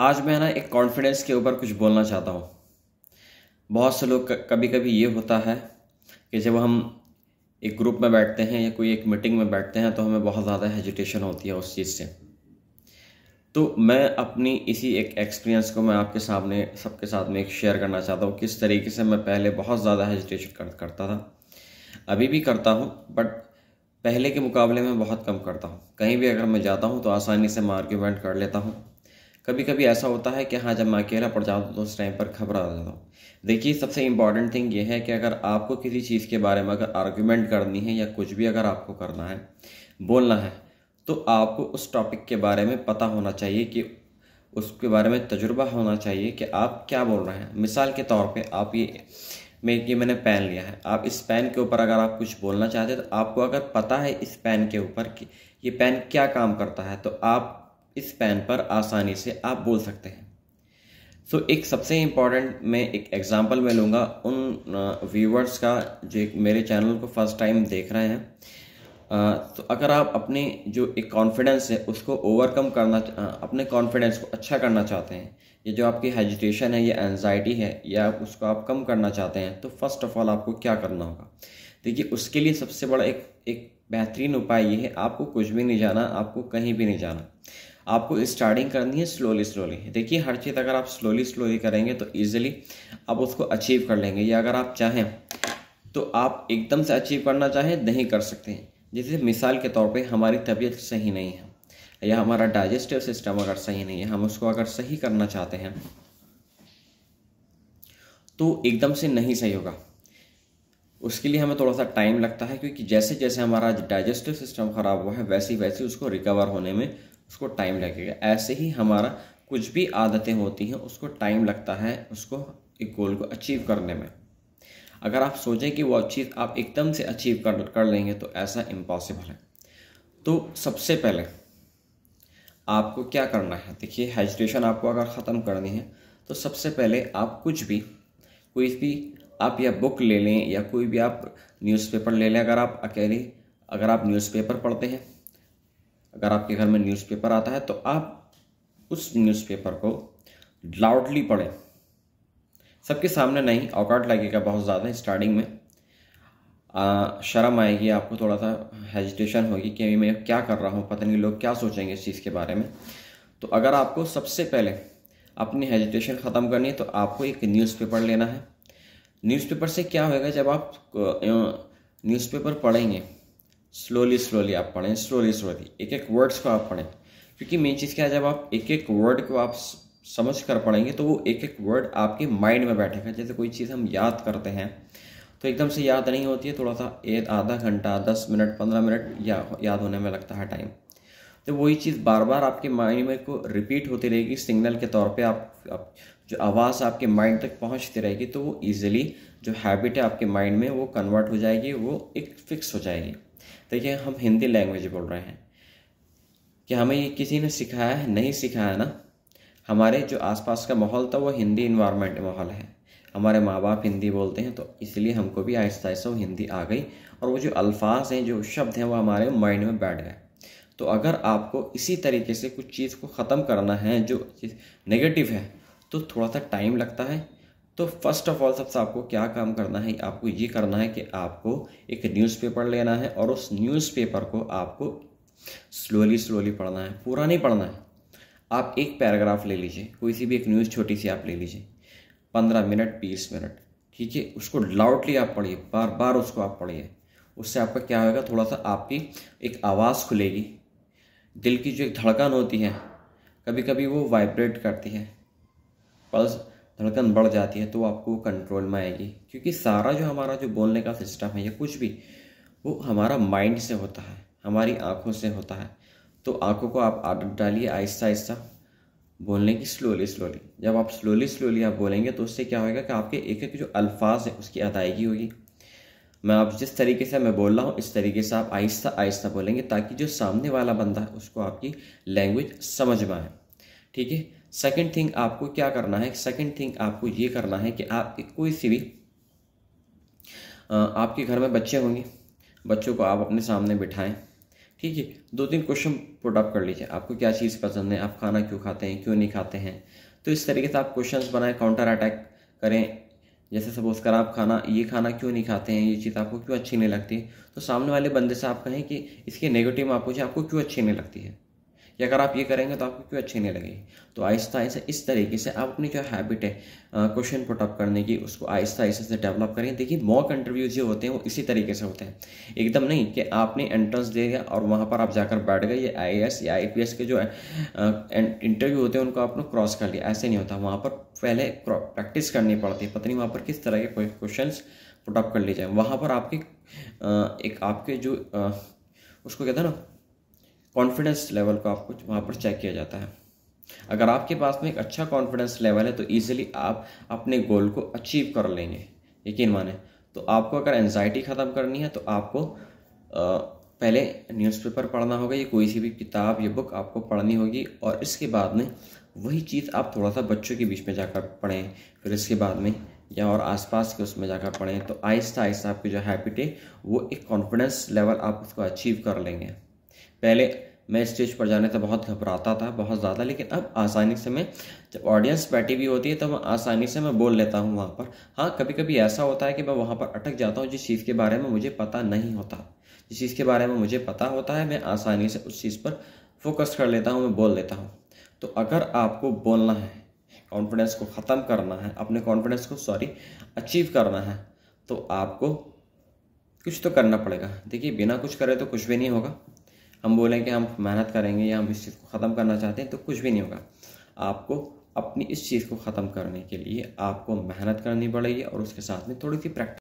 आज मैं ना एक कॉन्फिडेंस के ऊपर कुछ बोलना चाहता हूँ बहुत से लोग कभी कभी ये होता है कि जब हम एक ग्रुप में बैठते हैं या कोई एक मीटिंग में बैठते हैं तो हमें बहुत ज़्यादा हेजिटेशन होती है उस चीज़ से तो मैं अपनी इसी एक एक्सपीरियंस को मैं आपके सामने सबके साथ में एक शेयर करना चाहता हूँ किस तरीके से मैं पहले बहुत ज़्यादा हेजिटेशन कर, करता था अभी भी करता हूँ बट पहले के मुकाबले में बहुत कम करता हूँ कहीं भी अगर मैं जाता हूँ तो आसानी से मैं आर्ग्यूमेंट कर लेता हूँ कभी कभी ऐसा होता है कि हाँ जब मैं अकेला पड़ जाता हूँ तो उस टाइम पर घबरा जाता हूँ देखिए सबसे इम्पॉर्टेंट थिंग ये है कि अगर आपको किसी चीज़ के बारे में अगर आर्ग्यूमेंट करनी है या कुछ भी अगर आपको करना है बोलना है तो आपको उस टॉपिक के बारे में पता होना चाहिए कि उसके बारे में तजुर्बा होना चाहिए कि आप क्या बोल रहे हैं मिसाल के तौर पर आप ये मैं ये मैंने पेन लिया है आप इस पेन के ऊपर अगर आप कुछ बोलना चाहते हैं तो आपको अगर पता है इस पेन के ऊपर कि ये पेन क्या काम करता है तो आप इस पैन पर आसानी से आप बोल सकते हैं सो so, एक सबसे इम्पॉर्टेंट मैं एक एग्ज़ाम्पल में लूँगा उन व्यूवर्स का जो मेरे चैनल को फर्स्ट टाइम देख रहे हैं आ, तो अगर आप अपने जो एक कॉन्फिडेंस है उसको ओवरकम करना अपने कॉन्फिडेंस को अच्छा करना चाहते हैं ये जो आपकी हेजिटेशन है या एनजाइटी है या उसको आप कम करना चाहते हैं तो फर्स्ट ऑफ ऑल आपको क्या करना होगा देखिए उसके लिए सबसे बड़ा एक एक बेहतरीन उपाय ये है आपको कुछ भी नहीं जाना आपको कहीं भी नहीं जाना आपको स्टार्टिंग करनी है स्लोली स्लोली देखिए हर चीज़ अगर आप स्लोली स्लोली करेंगे तो ईजिली आप उसको अचीव कर लेंगे या अगर आप चाहें तो आप एकदम से अचीव करना चाहें नहीं कर सकते हैं जैसे मिसाल के तौर पे हमारी तबीयत सही नहीं है या हमारा डाइजेस्टिव सिस्टम अगर सही नहीं है हम उसको अगर सही करना चाहते हैं तो एकदम से नहीं सही होगा उसके लिए हमें थोड़ा सा टाइम लगता है क्योंकि जैसे जैसे हमारा डाइजेस्टिव सिस्टम ख़राब हुआ है वैसे वैसे उसको रिकवर होने में उसको टाइम लगेगा ऐसे ही हमारा कुछ भी आदतें होती हैं उसको टाइम लगता है उसको एक गोल को अचीव करने में अगर आप सोचें कि वो चीज़ आप एकदम से अचीव कर कर लेंगे तो ऐसा इम्पॉसिबल है तो सबसे पहले आपको क्या करना है देखिए हेजिटेशन आपको अगर ख़त्म करनी है तो सबसे पहले आप कुछ भी कोई भी आप या बुक ले लें या कोई भी आप न्यूज़पेपर ले लें अगर आप अकेले अगर आप न्यूज़पेपर पढ़ते हैं अगर आपके घर में न्यूज़पेपर आता है तो आप उस न्यूज़पेपर को लाउडली पढ़ें सबके सामने नहीं औकाट लगेगा बहुत ज़्यादा स्टार्टिंग में आ, शर्म आएगी आपको थोड़ा सा हेजिटेशन होगी कि अभी मैं क्या कर रहा हूँ पता नहीं लोग क्या सोचेंगे इस चीज़ के बारे में तो अगर आपको सबसे पहले अपनी हेजिटेशन ख़त्म करनी है तो आपको एक न्यूज़पेपर लेना है न्यूज़पेपर से क्या होगा जब आप न्यूज़पेपर पढ़ेंगे स्लोली स्लोली आप पढ़ें स्लोली स्लोली एक एक वर्ड्स को आप पढ़ें क्योंकि मेन चीज़ क्या है जब आप एक एक वर्ड को आप समझ कर पढ़ेंगे तो वो एक एक वर्ड आपके माइंड में बैठेगा जैसे कोई चीज़ हम याद करते हैं तो एकदम से याद नहीं होती है थोड़ा सा एक आधा घंटा दस मिनट पंद्रह मिनट या याद होने में लगता है टाइम तो वही चीज़ बार बार आपके माइंड में को रिपीट होती रहेगी सिग्नल के तौर पे आप, आप जो आवाज़ आपके माइंड तक पहुंचती रहेगी तो वो ईजिली जो हैबिट है आपके माइंड में वो कन्वर्ट हो जाएगी वो एक फिक्स हो जाएगी देखिए हम हिंदी लैंग्वेज बोल रहे हैं कि हमें ये किसी ने सिखाया है नहीं सिखाया ना हमारे जो आसपास का माहौल था वो हिंदी इन्वायरमेंट माहौल है हमारे माँ बाप हिंदी बोलते हैं तो इसलिए हमको भी आहिस्ता आहिस्ता हिंदी आ गई और वो जो अल्फाज हैं जो शब्द हैं वो हमारे माइंड में बैठ गए तो अगर आपको इसी तरीके से कुछ चीज़ को ख़त्म करना है जो नेगेटिव है तो थोड़ा सा टाइम लगता है तो फर्स्ट ऑफ ऑल सबसे आपको क्या काम करना है आपको ये करना है कि आपको एक न्यूज़पेपर लेना है और उस न्यूज़पेपर को आपको स्लोली स्लोली पढ़ना है पूरा नहीं पढ़ना है आप एक पैराग्राफ ले लीजिए कोई सी भी एक न्यूज़ छोटी सी आप ले लीजिए पंद्रह मिनट बीस मिनट ठीक है उसको लाउडली आप पढ़िए बार बार उसको आप पढ़िए उससे आपका क्या होगा थोड़ा सा आपकी एक आवाज़ खुलेगी दिल की जो एक धड़कन होती है कभी कभी वो वाइब्रेट करती है पल्स धड़कन बढ़ जाती है तो आपको कंट्रोल में आएगी क्योंकि सारा जो हमारा जो बोलने का सिस्टम है या कुछ भी वो हमारा माइंड से होता है हमारी आँखों से होता है तो आँखों को आप आदत डालिए आहिस्ता आहिस्ता बोलने की स्लोली स्लोली जब आप स्लोली स्लोली आप बोलेंगे तो उससे क्या होगा कि आपके एक एक जो अल्फाज है उसकी अदायगी होगी मैं आप जिस तरीके से मैं बोल रहा हूँ इस तरीके से आप आहिस्ता आहिस्ता बोलेंगे ताकि जो सामने वाला बंदा है उसको आपकी लैंग्वेज समझ में आए ठीक है सेकेंड थिंग आपको क्या करना है सेकेंड थिंग आपको ये करना है कि आप कोई सी भी आपके घर में बच्चे होंगे बच्चों को आप अपने सामने बिठाएं ठीक है दो तीन क्वेश्चन पुटअप कर लीजिए आपको क्या चीज़ पसंद है आप खाना क्यों खाते हैं क्यों नहीं खाते हैं तो इस तरीके से आप क्वेश्चन बनाएं काउंटर अटैक करें जैसे सपोज कर आप खाना ये खाना क्यों नहीं खाते हैं ये चीज़ आपको क्यों अच्छी नहीं लगती तो सामने वाले बंदे से आप कहें कि इसके नेगेटिव आप पूछें आपको क्यों अच्छी नहीं लगती है या अगर आप ये करेंगे तो आपको क्यों अच्छी नहीं लगेगी तो आहिस्ता आहिस्ता इस तरीके से आप अपनी जो हैबिट है क्वेश्चन पुटअप करने की उसको आहिस्ता आहिस्ता से डेवलप करें देखिए मॉक इंटरव्यूज जो होते हैं वो इसी तरीके से होते हैं एकदम नहीं कि आपने एंट्रेंस दे गया और वहाँ पर आप जाकर बैठ गए या आई या आई के जो इंटरव्यू होते हैं उनको आपने क्रॉस कर लिया ऐसे नहीं होता वहाँ पर पहले प्रैक्टिस करनी पड़ती है पता नहीं वहाँ पर किस तरह के क्वेश्चन पुटअप कर लिए जाए वहाँ पर आपके एक आपके जो उसको कहते हैं ना कॉन्फिडेंस लेवल को आपको वहाँ पर चेक किया जाता है अगर आपके पास में एक अच्छा कॉन्फिडेंस लेवल है तो ईजिली आप अपने गोल को अचीव कर लेंगे यकीन माने तो आपको अगर एनजाइटी ख़त्म करनी है तो आपको पहले न्यूज़पेपर पढ़ना होगा या कोई सी भी किताब या बुक आपको पढ़नी होगी और इसके बाद में वही चीज़ आप थोड़ा सा बच्चों के बीच में जाकर पढ़ें फिर इसके बाद में या और आसपास के उसमें जाकर पढ़ें तो आहिस्ता आहिस्ता आपकी जो हैबिट है वो एक कॉन्फिडेंस लेवल आप उसको अचीव कर लेंगे पहले मैं स्टेज पर जाने से बहुत घबराता था बहुत ज़्यादा लेकिन अब आसानी से मैं जब ऑडियंस बैठी हुई होती है तो मैं आसानी से मैं बोल लेता हूँ वहाँ पर हाँ कभी कभी ऐसा होता है कि मैं वहाँ पर अटक जाता हूँ जिस चीज़ के बारे में मुझे पता नहीं होता जिस चीज़ के बारे में मुझे पता होता है मैं आसानी से उस चीज़ पर फोकस कर लेता हूँ मैं बोल लेता हूँ तो अगर आपको बोलना है कॉन्फिडेंस को ख़त्म करना है अपने कॉन्फिडेंस को सॉरी अचीव करना है तो आपको कुछ तो करना पड़ेगा देखिए बिना कुछ करे तो कुछ भी नहीं होगा हम बोलें कि हम मेहनत करेंगे या हम इस चीज़ को ख़त्म करना चाहते हैं तो कुछ भी नहीं होगा आपको अपनी इस चीज़ को ख़त्म करने के लिए आपको मेहनत करनी पड़ेगी और उसके साथ में थोड़ी सी प्रैक्टिस